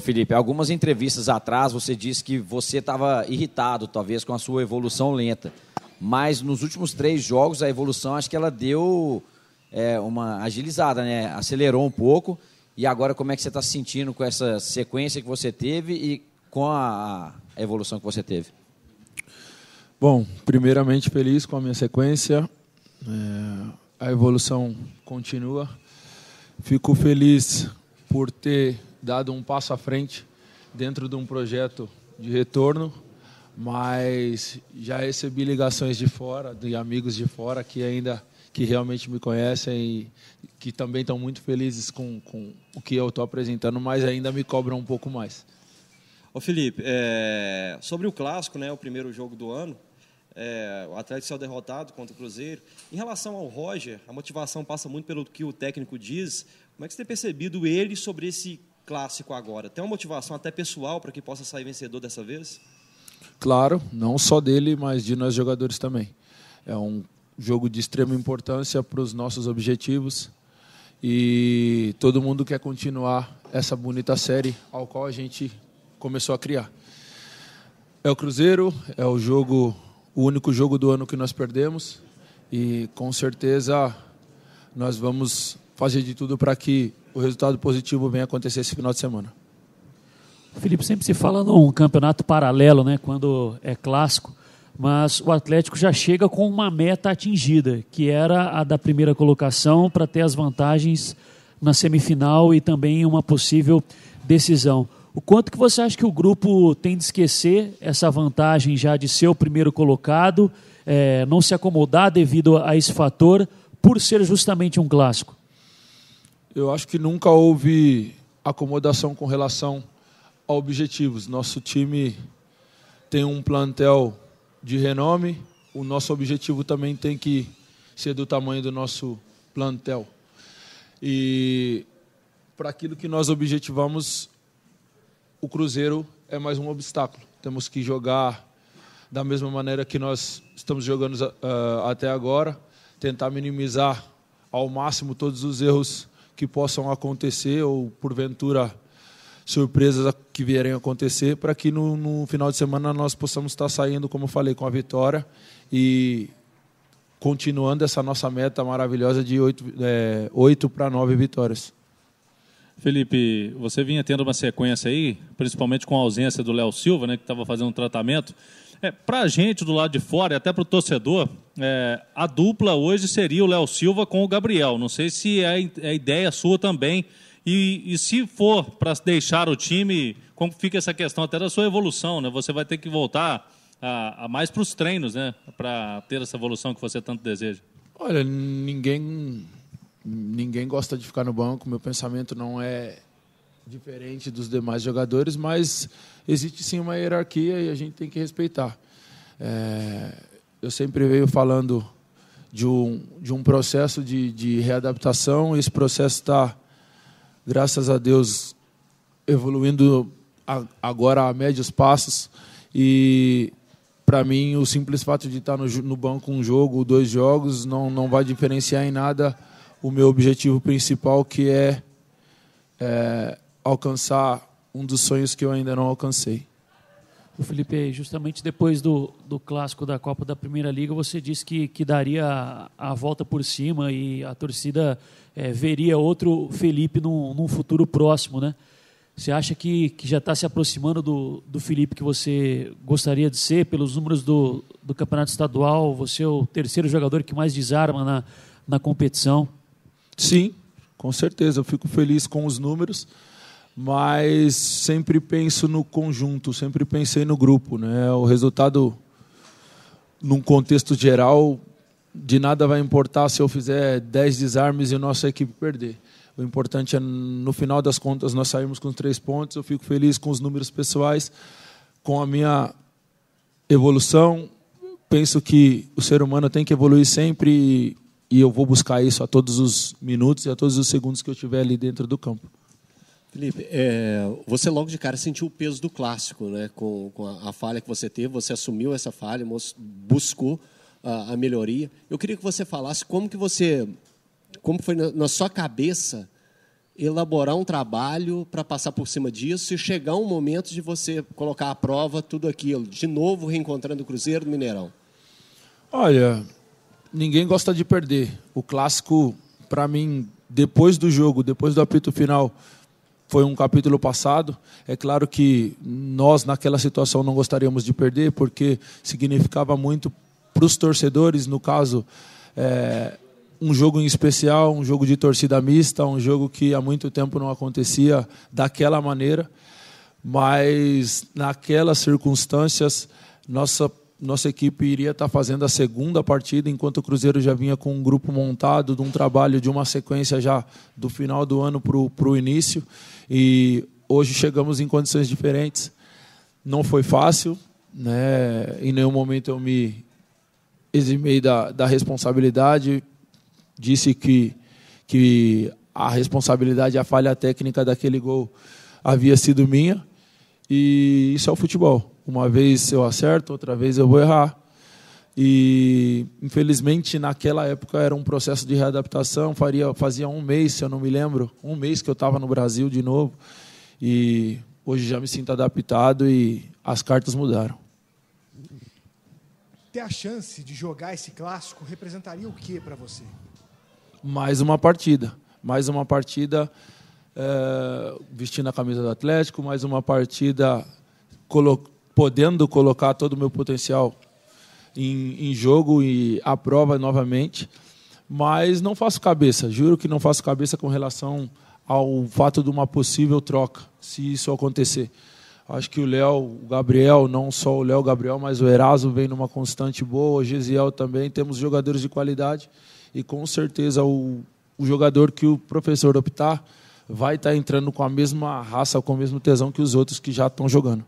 Felipe, algumas entrevistas atrás você disse que você estava irritado, talvez, com a sua evolução lenta. Mas nos últimos três jogos, a evolução acho que ela deu é, uma agilizada, né? Acelerou um pouco. E agora, como é que você está se sentindo com essa sequência que você teve e com a, a evolução que você teve? Bom, primeiramente, feliz com a minha sequência. É, a evolução continua. Fico feliz por ter dado um passo à frente dentro de um projeto de retorno, mas já recebi ligações de fora, de amigos de fora que ainda que realmente me conhecem e que também estão muito felizes com, com o que eu estou apresentando, mas ainda me cobram um pouco mais. Ô Felipe, é, sobre o clássico, né, o primeiro jogo do ano, é, o Atlético saiu derrotado contra o Cruzeiro. Em relação ao Roger, a motivação passa muito pelo que o técnico diz. Como é que você tem percebido ele sobre esse clássico agora? Tem uma motivação até pessoal para que possa sair vencedor dessa vez? Claro, não só dele, mas de nós jogadores também. É um jogo de extrema importância para os nossos objetivos e todo mundo quer continuar essa bonita série ao qual a gente começou a criar. É o Cruzeiro, é o jogo, o único jogo do ano que nós perdemos e com certeza nós vamos fazer de tudo para que o resultado positivo venha acontecer esse final de semana. Felipe, sempre se fala num campeonato paralelo, né, quando é clássico, mas o Atlético já chega com uma meta atingida, que era a da primeira colocação para ter as vantagens na semifinal e também uma possível decisão. O quanto que você acha que o grupo tem de esquecer essa vantagem já de ser o primeiro colocado, é, não se acomodar devido a esse fator, por ser justamente um clássico? Eu acho que nunca houve acomodação com relação a objetivos. Nosso time tem um plantel de renome, o nosso objetivo também tem que ser do tamanho do nosso plantel. E para aquilo que nós objetivamos, o Cruzeiro é mais um obstáculo. Temos que jogar da mesma maneira que nós estamos jogando uh, até agora, tentar minimizar ao máximo todos os erros que possam acontecer ou, porventura, surpresas que vierem acontecer, para que no, no, final de semana nós possamos estar saindo, como eu falei, com a vitória e continuando essa nossa meta maravilhosa de oito é, para nove vitórias. Felipe, você vinha tendo uma sequência aí, principalmente com a ausência do Léo Silva, né, que estava fazendo um tratamento. É, para a gente do lado de fora e até para o torcedor, é, a dupla hoje seria o Léo Silva com o Gabriel. Não sei se é, a é ideia sua também. E, e se for para deixar o time, como fica essa questão até da sua evolução? Né? Você vai ter que voltar a, a mais para os treinos, né? para ter essa evolução que você tanto deseja. Olha, ninguém, ninguém gosta de ficar no banco. Meu pensamento não é diferente dos demais jogadores, mas existe sim uma hierarquia e a gente tem que respeitar. É, eu sempre venho falando de um, de um processo de, de readaptação, esse processo está, graças a Deus, evoluindo a, agora a médios passos e para mim o simples fato de estar no, no banco um jogo, dois jogos, não, não vai diferenciar em nada o meu objetivo principal que é, é alcançar um dos sonhos que eu ainda não alcancei. O Felipe, justamente depois do, do clássico da Copa da Primeira Liga, você disse que, que daria a, a volta por cima e a torcida é, veria outro Felipe num, num, futuro próximo, né? Você acha que, que já está se aproximando do, do Felipe que você gostaria de ser? Pelos números do, do Campeonato Estadual, você é o terceiro jogador que mais desarma na, na competição. Sim, com certeza. Eu fico feliz com os números mas sempre penso no conjunto, sempre pensei no grupo, né? O resultado num contexto geral de nada vai importar se eu fizer 10 desarmes e nossa equipe perder. O importante é no final das contas nós sairmos com três pontos, eu fico feliz com os números pessoais, com a minha evolução. Penso que o ser humano tem que evoluir sempre e eu vou buscar isso a todos os minutos e a todos os segundos que eu tiver ali dentro do campo. Felipe, é, você logo de cara sentiu o peso do clássico, né? Com, com a, a, falha que você teve, você assumiu essa falha, buscou a, a melhoria. Eu queria que você falasse como que você, como foi na, na sua cabeça elaborar um trabalho para passar por cima disso e chegar um momento de você colocar à prova tudo aquilo, de novo reencontrando o Cruzeiro no Mineirão. Olha, ninguém gosta de perder. O clássico, para mim, depois do jogo, depois do apito final foi um capítulo passado. É claro que nós, naquela situação, não gostaríamos de perder, porque significava muito para os torcedores, no caso, é, um jogo em especial, um jogo de torcida mista, um jogo que há muito tempo não acontecia daquela maneira. Mas, naquelas circunstâncias, nossa nossa equipe iria estar fazendo a segunda partida, enquanto o Cruzeiro já vinha com um grupo montado de um trabalho, de uma sequência já do final do ano para o início. E hoje chegamos em condições diferentes. Não foi fácil, né? em nenhum momento eu me eximei da, da responsabilidade, disse que, que a responsabilidade, a falha técnica daquele gol havia sido minha. E isso é o futebol. Uma vez eu acerto, outra vez eu vou errar. E, infelizmente, naquela época era um processo de readaptação. Faria, fazia um mês, se eu não me lembro, um mês que eu estava no Brasil de novo. E hoje já me sinto adaptado e as cartas mudaram. Ter a chance de jogar esse clássico representaria o que para você? Mais uma partida. Mais uma partida é, vestindo a camisa do Atlético, mais uma partida colocando podendo colocar todo o meu potencial em, em jogo e à prova novamente. Mas não faço cabeça, juro que não faço cabeça com relação ao fato de uma possível troca, se isso acontecer. Acho que o Léo, o Gabriel, não só o Léo Gabriel, mas o Eraso vem numa constante boa, o Gesiel também, temos jogadores de qualidade e com certeza o, o jogador que o professor optar vai estar tá entrando com a mesma raça, com o mesmo tesão que os outros que já estão jogando.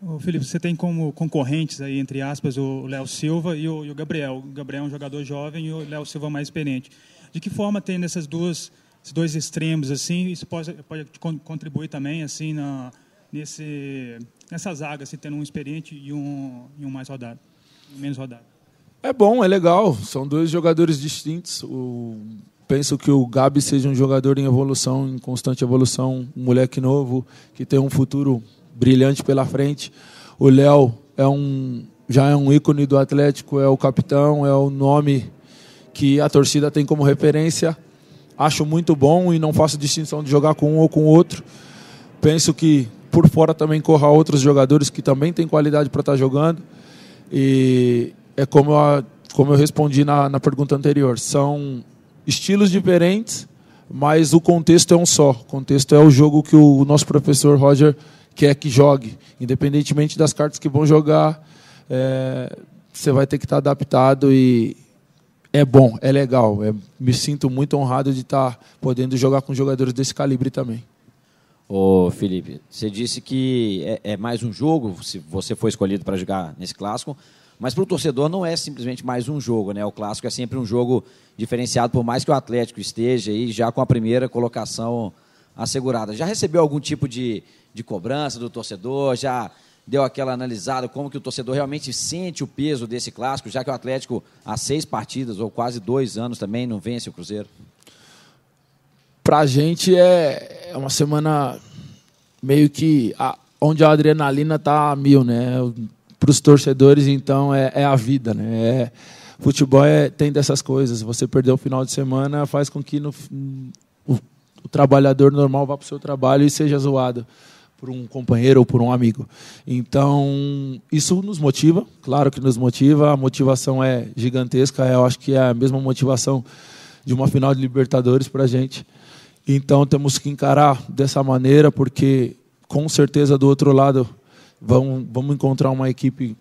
Ô Felipe, você tem como concorrentes aí, entre aspas, o Léo Silva e o, e o, Gabriel. O Gabriel é um jogador jovem e o Léo Silva mais experiente. De que forma tem nessas duas, esses dois extremos, assim, isso pode, pode contribuir também, assim, na, nesse, nessa zaga, assim, tendo um experiente e um, e um mais rodado, menos rodado? É bom, é legal. São dois jogadores distintos. O, penso que o Gabi seja um jogador em evolução, em constante evolução, um moleque novo, que tem um futuro brilhante pela frente. O Léo é um, já é um ícone do Atlético, é o capitão, é o nome que a torcida tem como referência. Acho muito bom e não faço distinção de jogar com um ou com outro. Penso que por fora também corra outros jogadores que também têm qualidade para estar tá jogando. E é como eu, como eu respondi na, na pergunta anterior: são estilos diferentes, mas o contexto é um só. O contexto é o jogo que o nosso professor Roger quer que jogue, independentemente das cartas que vão jogar, é, você vai ter que estar tá adaptado e é bom, é legal. É, me sinto muito honrado de estar tá podendo jogar com jogadores desse calibre também. Ô Felipe, você disse que é, é mais um jogo, se você foi escolhido para jogar nesse clássico, mas para o torcedor não é simplesmente mais um jogo, né? O clássico é sempre um jogo diferenciado, por mais que o Atlético esteja aí já com a primeira colocação assegurada. Já recebeu algum tipo de, de cobrança do torcedor? Já deu aquela analisada como que o torcedor realmente sente o peso desse clássico, já que o Atlético há seis partidas ou quase dois anos também não vence o Cruzeiro? Pra gente é, é uma semana meio que a, onde a adrenalina tá a mil, né? Para os torcedores, então, é, é, a vida, né? É, futebol é, tem dessas coisas. Você perdeu o final de semana faz com que no, o trabalhador normal vá para o seu trabalho e seja zoado por um companheiro ou por um amigo. Então, isso nos motiva, claro que nos motiva, a motivação é gigantesca, eu acho que é a mesma motivação de uma final de Libertadores para a gente. Então, temos que encarar dessa maneira, porque com certeza do outro lado vamos, vamos encontrar uma equipe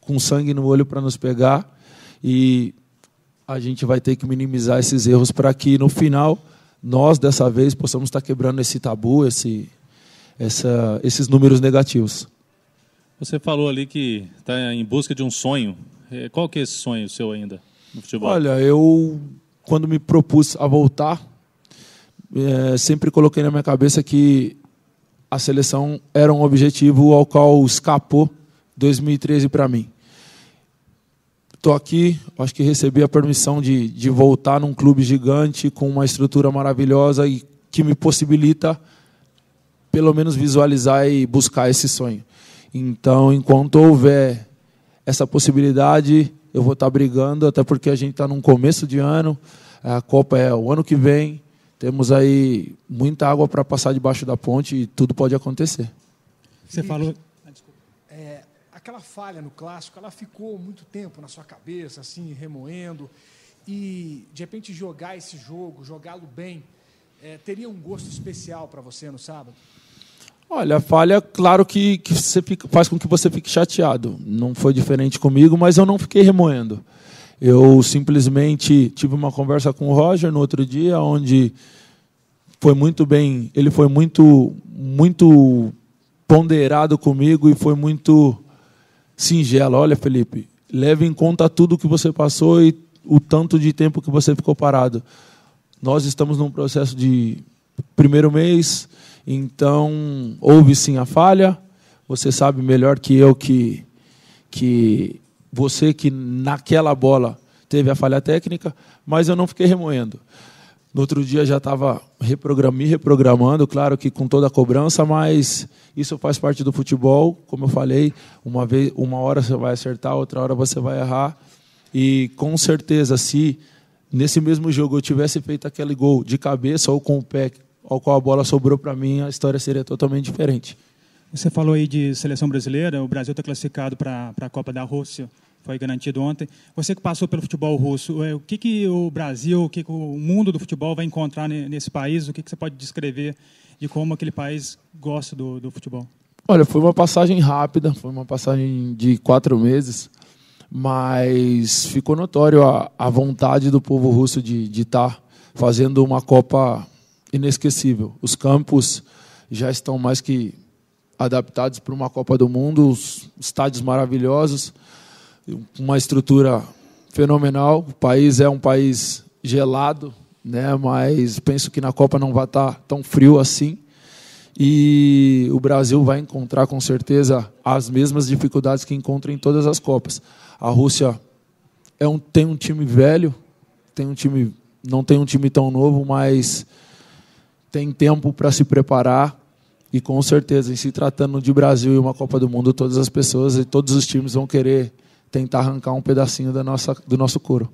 com sangue no olho para nos pegar e a gente vai ter que minimizar esses erros para que no final nós dessa vez possamos estar quebrando esse tabu, esse, essa, esses números negativos. Você falou ali que está em busca de um sonho. É, qual que é esse sonho seu ainda no futebol? Olha, eu quando me propus a voltar, é, sempre coloquei na minha cabeça que a seleção era um objetivo ao qual escapou 2013 para mim. Estou aqui, acho que recebi a permissão de, de voltar num clube gigante com uma estrutura maravilhosa e que me possibilita, pelo menos, visualizar e buscar esse sonho. Então, enquanto houver essa possibilidade, eu vou estar brigando, até porque a gente está num começo de ano, a Copa é o ano que vem, temos aí muita água para passar debaixo da ponte e tudo pode acontecer. Você falou, aquela falha no clássico, ela ficou muito tempo na sua cabeça, assim, remoendo. E, de repente, jogar esse jogo, jogá-lo bem, é, teria um gosto especial para você no sábado? Olha, a falha, claro que, que você fica, faz com que você fique chateado. Não foi diferente comigo, mas eu não fiquei remoendo. Eu simplesmente tive uma conversa com o Roger no outro dia, onde foi muito bem, ele foi muito, muito ponderado comigo e foi muito singela. Olha, Felipe, leve em conta tudo o que você passou e o tanto de tempo que você ficou parado. Nós estamos num processo de primeiro mês, então houve sim a falha. Você sabe melhor que eu que, que você que naquela bola teve a falha técnica, mas eu não fiquei remoendo. No outro dia já estava reprogramando, me reprogramando, claro que com toda a cobrança, mas isso faz parte do futebol. Como eu falei, uma vez, uma hora você vai acertar, outra hora você vai errar. E com certeza, se nesse mesmo jogo eu tivesse feito aquele gol de cabeça ou com o pé, ao qual a bola sobrou para mim, a história seria totalmente diferente. Você falou aí de seleção brasileira, o Brasil está classificado para a Copa da Rússia foi garantido ontem. Você que passou pelo futebol russo, é, o que, que o Brasil, o que, que o mundo do futebol vai encontrar nesse país? O que, que você pode descrever de como aquele país gosta do, do futebol? Olha, foi uma passagem rápida, foi uma passagem de quatro meses, mas ficou notório a, a vontade do povo russo de estar tá fazendo uma Copa inesquecível. Os campos já estão mais que adaptados para uma Copa do Mundo, os estádios maravilhosos uma estrutura fenomenal. O país é um país gelado, né? Mas penso que na Copa não vai estar tão frio assim. E o Brasil vai encontrar com certeza as mesmas dificuldades que encontra em todas as Copas. A Rússia é um, tem um time velho, tem um time não tem um time tão novo, mas tem tempo para se preparar e com certeza em se tratando de Brasil e uma Copa do Mundo, todas as pessoas e todos os times vão querer tentar arrancar um pedacinho da nossa, do nosso couro.